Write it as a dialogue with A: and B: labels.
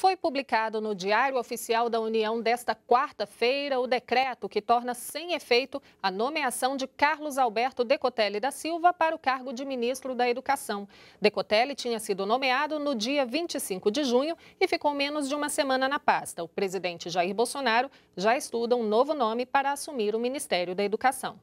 A: Foi publicado no Diário Oficial da União desta quarta-feira o decreto que torna sem efeito a nomeação de Carlos Alberto Decotelli da Silva para o cargo de ministro da Educação. Decotelli tinha sido nomeado no dia 25 de junho e ficou menos de uma semana na pasta. O presidente Jair Bolsonaro já estuda um novo nome para assumir o Ministério da Educação.